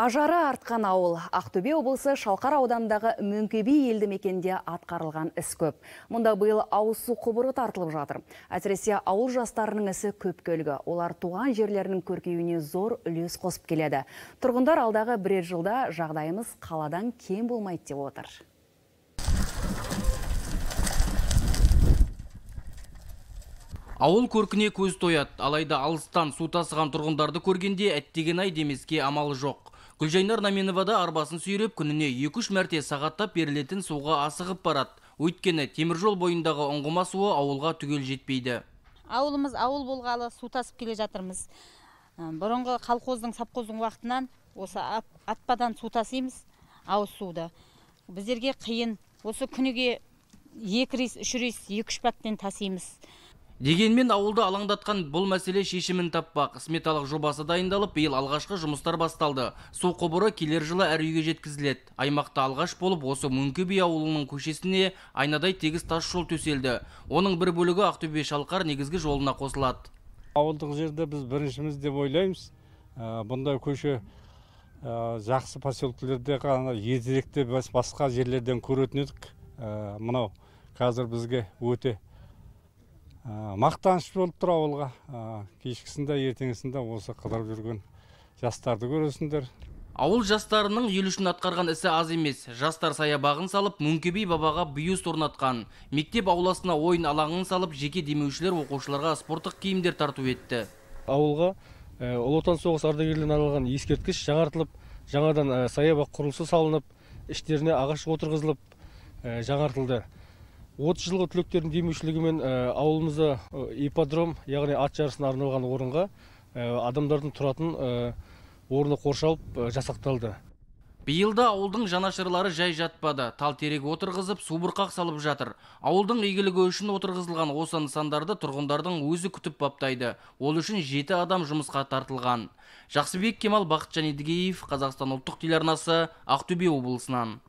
ажары артқан ауыл ақтөбе облысы шалқар ауданындағы мөңкеби елді мекенінде атқарылған іс көп мұнда биыл ауыз су құбыры тартылып жатыр әсіресе ауыл жастарының ісі көп көлгі. олар туған жерлерінің көркеюіне зор үлес қосып келеді тұрғындар алдағы бірер жылда жағдайымыз қаладан кем болмайды деп отыр Ауыл көркіне көз тояды, алайда алыстан су тасыған тұрғындарды көргенде әттеген ай демеске амалы жоқ гүлжайнар наменовада арбасын сүйреп күніне 2-3 мәрте сағаттап берілетін суға асығып барады өйткені теміржол бойындағы ұңғыма суы ауылға түгел жетпейді ауылымыз ауыл болғалы су тасып келе жатырмыз бұрынғы қалқоздың сапқоздың уақытынан осы атпадан су тасимыз ауыз суды біздерге қиын осы күніге 2-3 үш рейс дегенмен ауылды алаңдатқан бұл мәселе шешімін таппақ сметалық жобасы дайындалып биыл алғашқы жұмыстар басталды су қобыры келер жылы әр үйге жеткізіледі аймақта алғаш болып осы мөңке би ауылының көшесіне айнадай тегіз тас жол төселді оның бір бөлігі ақтөбе шалқар негізгі жолына қосылады ауылдық жерді біз біріншіміз деп ойлаймыз ә, бұндай көше ә, жақсы ертеректе басқа жерлерден көретін ә, мынау қазір бізге өте мақтаныш болып тұр ауылға кешкісінде ертеңгісінде осы қыдырып жүрген жастарды көресіңдер ауыл жастарының ел үшін атқарған ісі аз емес жастар саябағын салып мөңкебей бабаға бюст орнатқан мектеп ауласына ойын алаңын салып жеке демеушілер оқушыларға спорттық киімдер тарту етті ауылға ұлы отан соғысы ардагерлеріне арналған ескерткіш жаңартылып жаңадан саябақ құрылысы салынып іштеріне ағаш отырғызылып жаңартылды отыз жылғы түлектердің демеушілігімен э, ауылымызда э, ипподром яғни ат жарысына арналған орынға э, адамдардың тұратын орны қоршалып жасақталды биыл да ауылдың жанашырлары жай жатпады тал терек отырғызып субұрқақ салып жатыр ауылдың игілігі үшін отырғызылған осы нысандарды тұрғындардың өзі күтіп баптайды ол үшін жеті адам жұмысқа тартылған жақсыбек кемал бақытжан едігеев қазақстан ұлттық телеарнасы ақтөбе облысынан